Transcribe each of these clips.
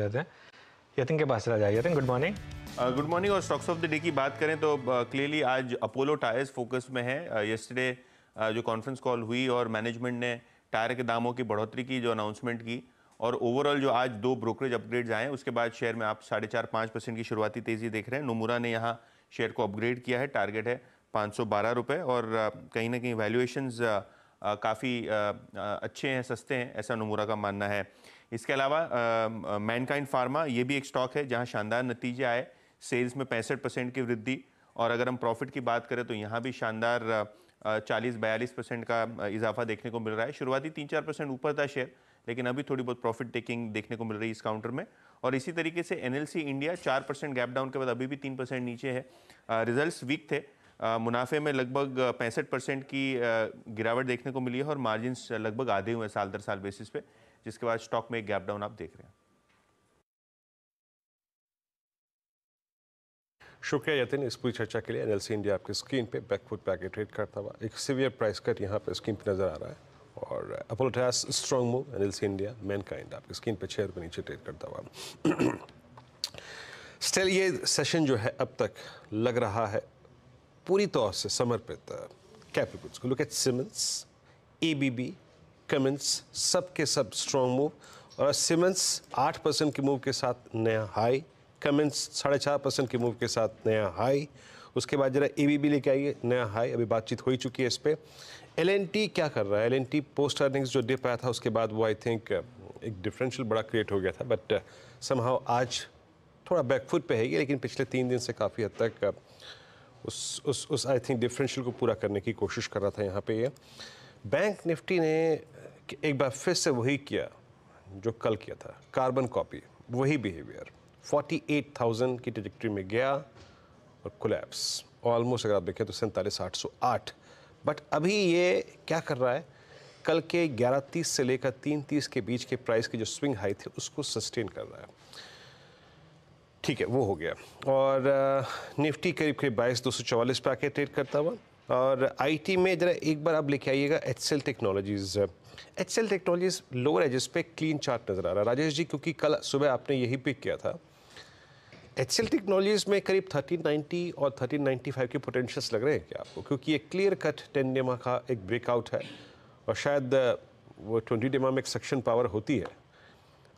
लेते हैं यतिन के पास चला जाए Yatin good morning good morning और स्टॉक्स ऑफ द डे की बात करें तो क्लियरली uh, आज अपोलो टायर्स फोकस में है यस्टरडे uh, uh, जो कॉन्फ्रेंस कॉल हुई और मैनेजमेंट ने टायर के दामों की बढ़ोतरी की जो अनाउंसमेंट की और ओवरऑल जो आज दो ब्रोकरेज अपग्रेड आए उसके बाद शेयर में आप साढ़े चार पाँच परसेंट की शुरुआती तेज़ी देख रहे हैं नोमुरा ने यहाँ शेयर को अपग्रेड किया है टारगेट है पाँच सौ बारह रुपये और uh, कहीं ना कहीं वैल्यूएशंस काफ़ी अच्छे हैं सस्ते हैं ऐसा नमूरा का मानना है इसके अलावा मैनकाइंड फार्मा ये भी एक स्टॉक है जहाँ शानदार नतीजे आए सेल्स में पैंसठ परसेंट की वृद्धि और अगर हम प्रॉफिट की बात करें तो यहाँ भी शानदार चालीस बयालीस परसेंट का इजाफा देखने को मिल रहा है शुरुआती तीन चार परसेंट ऊपर था शेयर लेकिन अभी थोड़ी बहुत प्रॉफिट टेकिंग देखने को मिल रही है इस काउंटर में और इसी तरीके से एनएलसी इंडिया चार परसेंट गैप डाउन के बाद अभी भी तीन परसेंट नीचे है रिजल्ट्स वीक थे मुनाफे में लगभग पैंसठ परसेंट की गिरावट देखने को मिली है और मार्जिन लगभग आधे हुए साल दर साल बेसिस पे जिसके बाद स्टॉक में एक गैप डाउन आप देख रहे हैं शुक्रिया यतिन इस पूरी चर्चा के लिए एनएलसी इंडिया आपकी स्क्रीन पे बैकफुट पैकेट ट्रेड करता हुआ एक सीवियर प्राइस कट यहाँ पे स्क्रीन पे नजर आ रहा है और टैस strong move NLC India Mankind आपकी स्क्रीन पे छः रुपये नीचे ट्रेड करता हुआ स्टिल ये सेशन जो है अब तक लग रहा है पूरी तौर से समर्पित कैपिटल गुड्स को लुक एट सिमेंस बी कमेंट्स सब के सब स्ट्रॉन्ग मूव और सिमेंस आठ परसेंट के मूव के साथ नया हाई कमेंट्स साढ़े चार परसेंट के मूव के साथ नया हाई उसके बाद जरा ए बी बी लेके आइए नया हाई अभी बातचीत हो ही चुकी है इस पर एल एन टी क्या कर रहा है L N T post earnings जो डिप आया था उसके बाद वो आई थिंक एक डिफरेंशियल बड़ा क्रिएट हो गया था बट समहाव आज थोड़ा बैकफुट पे है लेकिन पिछले तीन दिन से काफ़ी हद तक उस उस उस आई थिंक डिफरेंशियल को पूरा करने की कोशिश कर रहा था यहाँ पे ये बैंक निफ्टी ने एक बार फिर से वही किया जो कल किया था कार्बन कॉपी वही बिहेवियर 48,000 की ट्रिजेक्ट्री में गया और कोलैप्स ऑलमोस्ट अगर आप देखें तो सैंतालीस आठ सौ आठ बट अभी ये क्या कर रहा है कल के तीस से लेकर तीस के बीच के प्राइस की जो स्विंग हाई थी उसको सस्टेन कर रहा है ठीक है वो हो गया और निफ्टी करीब करीब बाईस दो सौ चवालीस पे आके ट्रेड करता हुआ और आईटी में ज़रा एक बार आप लेके आइएगा Cell Technologies Cell Technologies lower edges पे क्लीन चार्ट नज़र आ रहा है राजेश जी क्योंकि कल सुबह आपने यही पिक किया था सेल टेक्नोलॉजीज़ में करीब थर्टीन नाइन्टी और थर्टीन नाइन्टी फाइव के पोटेंशियल्स लग रहे हैं क्या आपको क्योंकि ये क्लियर कट टेन डेमा का एक ब्रेकआउट है और शायद वो ट्वेंटी डेमा में एक सक्शन पावर होती है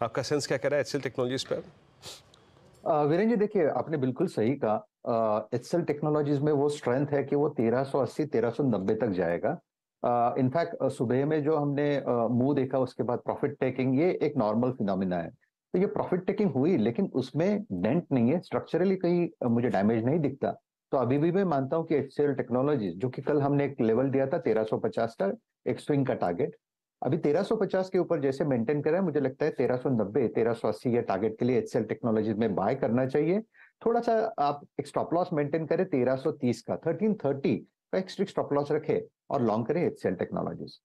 आपका सेंस क्या कह रहा है सेल टेक्नोलॉजीज़ पर वीरेन जी देखिए आपने बिल्कुल सही कहा एक्सेल टेक्नोलॉजीज में वो स्ट्रेंथ है कि वो 1380 1390 तक जाएगा इनफैक्ट uh, सुबह में जो हमने uh, मुंह देखा उसके बाद प्रॉफिट टेकिंग ये एक नॉर्मल फिनोमिना है तो ये प्रॉफिट टेकिंग हुई लेकिन उसमें डेंट नहीं है स्ट्रक्चरली कहीं मुझे डैमेज नहीं दिखता तो अभी भी मैं मानता हूँ कि एच टेक्नोलॉजीज जो कि कल हमने एक लेवल दिया था पचास का एक स्विंग का टारगेट अभी 1350 के ऊपर जैसे मेंटेन करें मुझे लगता है 1390 1380 के टारगेट के लिए एचसीएल टेक्नोलॉजीज में बाय करना चाहिए थोड़ा सा आप एक स्टॉप लॉस मेंटेन करें 1330 का 1330 का एक स्ट्रिक स्टॉप लॉस रखें और लॉन्ग करें एचसीएल टेक्नोलॉजीज